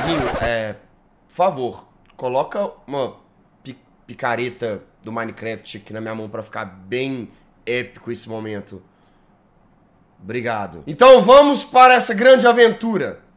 Serginho, é, por favor, coloca uma picareta do Minecraft aqui na minha mão para ficar bem épico esse momento. Obrigado. Então vamos para essa grande aventura.